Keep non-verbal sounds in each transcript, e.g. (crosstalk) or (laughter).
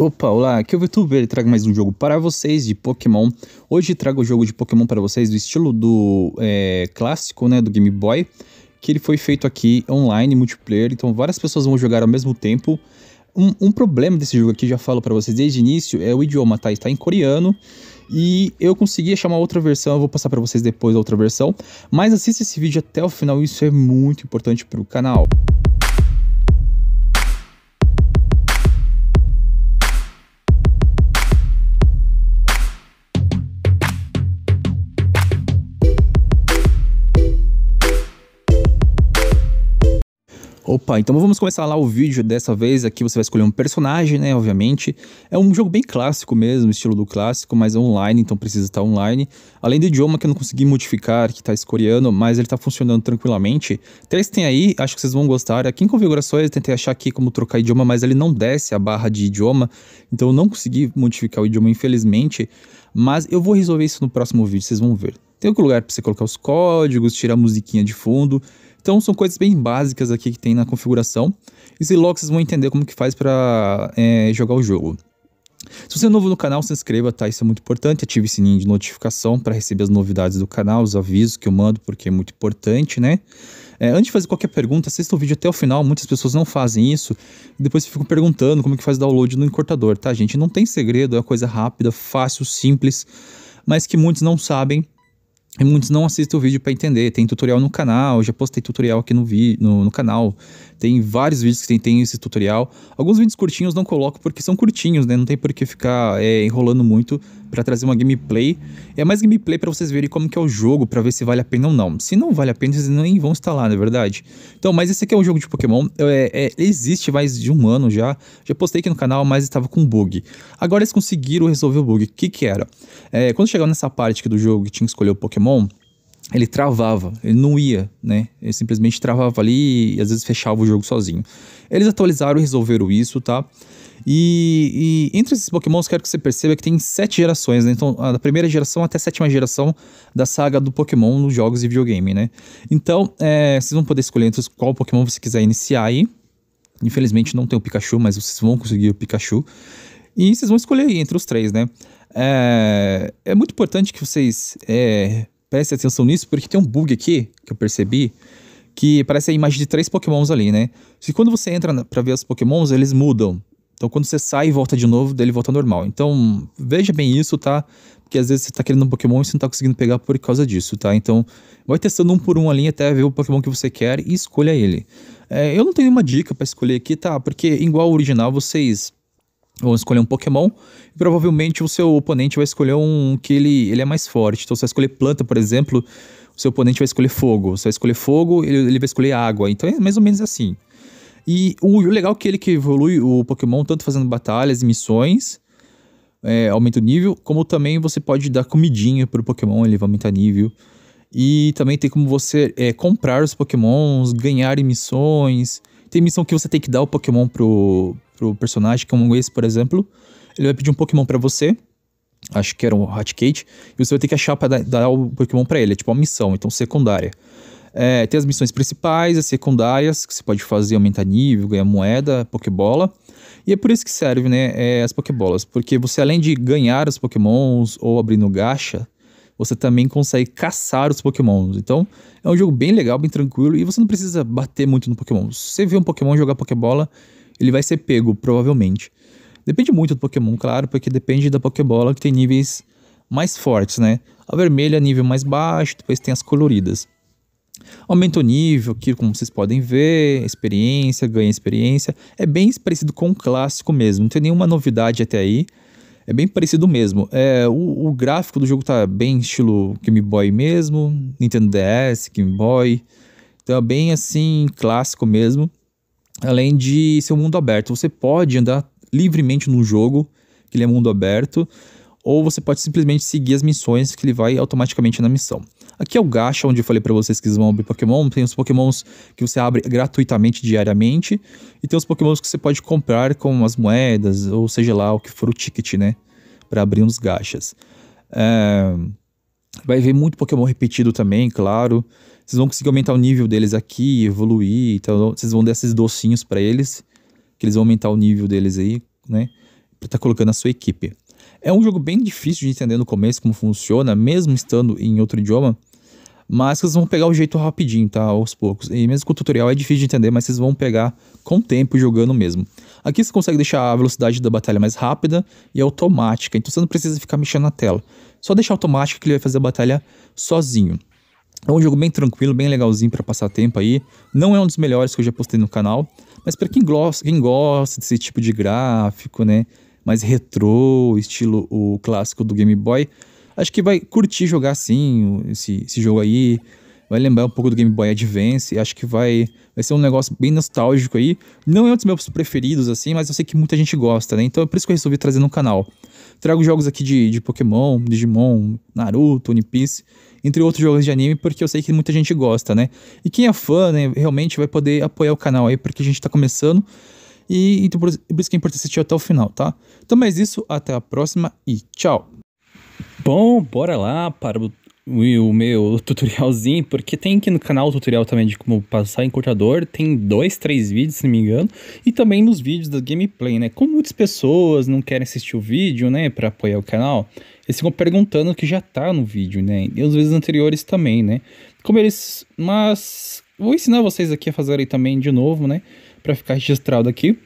Opa, olá, aqui é o VTuber e trago mais um jogo para vocês de Pokémon. Hoje trago o jogo de Pokémon para vocês do estilo do é, clássico, né, do Game Boy, que ele foi feito aqui online, multiplayer, então várias pessoas vão jogar ao mesmo tempo. Um, um problema desse jogo aqui, já falo para vocês desde o início, é o idioma, tá? Está em coreano e eu consegui achar uma outra versão, eu vou passar para vocês depois a outra versão. Mas assista esse vídeo até o final, isso é muito importante para o canal. Opa, então vamos começar lá o vídeo dessa vez. Aqui você vai escolher um personagem, né? Obviamente. É um jogo bem clássico mesmo, estilo do clássico, mas é online, então precisa estar online. Além do idioma que eu não consegui modificar, que tá escoreano, mas ele tá funcionando tranquilamente. Testem aí, acho que vocês vão gostar. Aqui em configurações eu tentei achar aqui como trocar idioma, mas ele não desce a barra de idioma, então eu não consegui modificar o idioma, infelizmente. Mas eu vou resolver isso no próximo vídeo, vocês vão ver. Tem algum lugar para você colocar os códigos, tirar a musiquinha de fundo. Então são coisas bem básicas aqui que tem na configuração. E se logo vocês vão entender como que faz para é, jogar o jogo. Se você é novo no canal, se inscreva, tá? Isso é muito importante. Ative o sininho de notificação para receber as novidades do canal, os avisos que eu mando, porque é muito importante, né? É, antes de fazer qualquer pergunta, assista o vídeo até o final. Muitas pessoas não fazem isso. depois ficam perguntando como é que faz download no encurtador, tá, gente? Não tem segredo, é uma coisa rápida, fácil, simples, mas que muitos não sabem e muitos não assistem o vídeo para entender. Tem tutorial no canal, já postei tutorial aqui no, vi, no, no canal tem vários vídeos que tem, tem esse tutorial. Alguns vídeos curtinhos não coloco porque são curtinhos, né? Não tem por que ficar é, enrolando muito para trazer uma gameplay. É mais gameplay para vocês verem como que é o jogo, para ver se vale a pena ou não. Se não vale a pena, vocês nem vão instalar, na é verdade? Então, mas esse aqui é um jogo de Pokémon. É, é, existe mais de um ano já. Já postei aqui no canal, mas estava com bug. Agora eles conseguiram resolver o bug. O que que era? É, quando chegou nessa parte aqui do jogo que tinha que escolher o Pokémon ele travava, ele não ia, né? Ele simplesmente travava ali e às vezes fechava o jogo sozinho. Eles atualizaram e resolveram isso, tá? E, e, entre esses pokémons, quero que você perceba que tem sete gerações, né? Então, da primeira geração até a sétima geração da saga do Pokémon nos jogos de videogame, né? Então, é, vocês vão poder escolher entre qual Pokémon você quiser iniciar aí. Infelizmente não tem o Pikachu, mas vocês vão conseguir o Pikachu. E vocês vão escolher aí entre os três, né? É, é muito importante que vocês é, preste atenção nisso, porque tem um bug aqui que eu percebi que parece a imagem de três pokémons ali, né? Se quando você entra para ver os pokémons, eles mudam. Então quando você sai e volta de novo, dele volta normal. Então veja bem isso, tá? Porque às vezes você tá querendo um pokémon e você não tá conseguindo pegar por causa disso, tá? Então vai testando um por um ali até ver o pokémon que você quer e escolha ele. É, eu não tenho nenhuma dica para escolher aqui, tá? Porque igual ao original, vocês vão escolher um Pokémon e provavelmente o seu oponente vai escolher um que ele, ele é mais forte. Então, se você escolher planta, por exemplo, o seu oponente vai escolher fogo. Se você escolher fogo, ele, ele vai escolher água. Então, é mais ou menos assim. E o, o legal é que ele que evolui o Pokémon tanto fazendo batalhas e missões, é, aumenta o nível, como também você pode dar comidinha pro Pokémon, ele vai aumentar nível. E também tem como você é, comprar os Pokémons, ganhar missões. Tem missão que você tem que dar o Pokémon pro, pro personagem, que é um esse, por exemplo, ele vai pedir um Pokémon para você, acho que era um Hatcate, e você vai ter que achar para dar, dar, o Pokémon para ele, é tipo uma missão, então secundária. É, tem as missões principais, as secundárias, que você pode fazer, aumentar nível, ganhar moeda, Pokébola. E é por isso que serve, né, é, as Pokébolas, porque você além de ganhar os Pokémons ou abrir no gacha, você também consegue caçar os Pokémons. Então, é um jogo bem legal, bem tranquilo, e você não precisa bater muito no Pokémon. Se você vê um Pokémon jogar Pokébola, ele vai ser pego, provavelmente. Depende muito do Pokémon, claro, porque depende da Pokébola que tem níveis mais fortes, né? A vermelha é nível mais baixo, depois tem as coloridas. Aumenta o nível, que como vocês podem ver, experiência, ganha experiência. É bem parecido com o clássico mesmo, não tem nenhuma novidade até aí. É bem parecido mesmo. É, o, o, gráfico do jogo tá bem estilo Game Boy mesmo, Nintendo DS, Game Boy. Então é bem assim, clássico mesmo além de ser um mundo aberto. Você pode andar livremente no jogo, que ele é mundo aberto, ou você pode simplesmente seguir as missões que ele vai automaticamente na missão. Aqui é o gacha, onde eu falei para vocês que vão abrir Pokémon. Tem os Pokémons que você abre gratuitamente diariamente, e tem os Pokémons que você pode comprar com as moedas, ou seja lá, o que for o ticket, né? Para abrir uns gachas. É... Vai ver muito Pokémon repetido também, claro. Vocês vão conseguir aumentar o nível deles aqui, evoluir, então vocês vão dar esses docinhos para eles, que eles vão aumentar o nível deles aí, né? Pra tá colocando a sua equipe. É um jogo bem difícil de entender no começo como funciona, mesmo estando em outro idioma, mas vocês vão pegar o jeito rapidinho, tá? Aos poucos. E mesmo com o tutorial é difícil de entender, mas vocês vão pegar com o tempo jogando mesmo. Aqui você consegue deixar a velocidade da batalha mais rápida e automática, então você não precisa ficar mexendo na tela. Só deixar automática que ele vai fazer a batalha sozinho. É um jogo bem tranquilo, bem legalzinho para passar tempo aí. Não é um dos melhores que eu já postei no canal, mas para quem gosta, quem gosta desse tipo de gráfico, né, mais retrô, estilo o clássico do Game Boy, acho que vai curtir jogar assim esse, esse jogo aí vai lembrar um pouco do Game Boy Advance, acho que vai, vai ser um negócio bem nostálgico aí. Não é um dos meus preferidos, assim, mas eu sei que muita gente gosta, né? Então é por isso que eu resolvi trazer no canal. Trago jogos aqui de, de Pokémon, Digimon, Naruto, One Piece, entre outros jogos de anime, porque eu sei que muita gente gosta, né? E quem é fã, né, realmente vai poder apoiar o canal aí, porque a gente tá começando. E então por isso que é importante assistir até o final, tá? Então, mais isso, até a próxima e tchau! Bom, bora lá para o o meu (laughs) tutorialzinho, porque tem aqui no canal o tutorial também de como passar em cortador, tem dois, três vídeos, se não me engano, e também nos vídeos da gameplay, né? Como muitas pessoas não querem assistir o vídeo, né, para apoiar o canal, eles ficam perguntando o que já tá no vídeo, né? E às vezes anteriores também, né? Como eles, mas vou ensinar vocês aqui a fazerem também de novo, né, para ficar registrado aqui.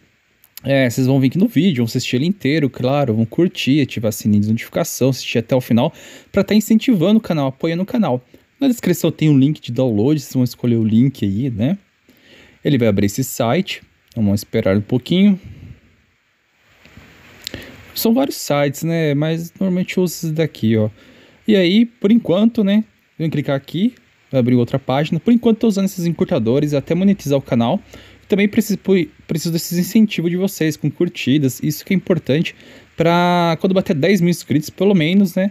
É, vocês vão vir aqui no vídeo, vão assistir ele inteiro, claro, vão curtir, ativar sininho de notificação, assistir até o final, para estar tá incentivando o canal, apoiando o canal. Na descrição tem um link de download, vocês vão escolher o link aí, né? Ele vai abrir esse site, vamos esperar um pouquinho. São vários sites, né? Mas normalmente eu uso esse daqui, ó. E aí, por enquanto, né? Eu vou clicar aqui, vai abrir outra página. Por enquanto, estou usando esses encurtadores até monetizar o canal também preciso, preciso desses incentivos de vocês, com curtidas. Isso que é importante para quando bater 10 mil inscritos, pelo menos, né?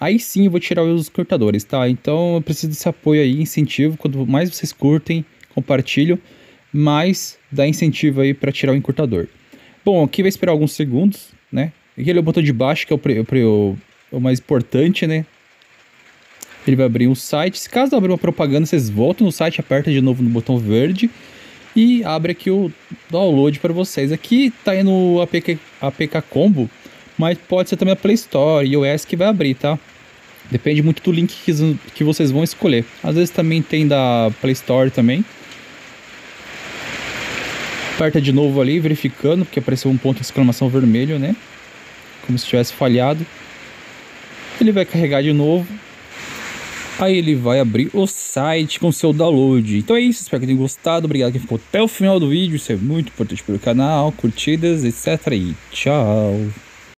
Aí sim eu vou tirar os cortadores, tá? Então eu preciso desse apoio aí, incentivo. Quanto mais vocês curtem, compartilham, mais dá incentivo aí para tirar o encurtador. Bom, aqui vai esperar alguns segundos, né? Aquele é o botão de baixo, que é o, o, o mais importante, né? Ele vai abrir um site. Se caso abrir uma propaganda, vocês voltam no site, aperta de novo no botão verde e abre aqui o download para vocês. Aqui tá indo o APK, APK Combo, mas pode ser também a Play Store e iOS que vai abrir, tá? Depende muito do link que, que vocês vão escolher. Às vezes também tem da Play Store também. Aperta de novo ali, verificando, porque apareceu um ponto de exclamação vermelho, né? Como se tivesse falhado. Ele vai carregar de novo Aí ele vai abrir o site com seu download. Então é isso, espero que tenham gostado. Obrigado quem ficou até o final do vídeo. Isso é muito importante para o canal. Curtidas, etc. E tchau.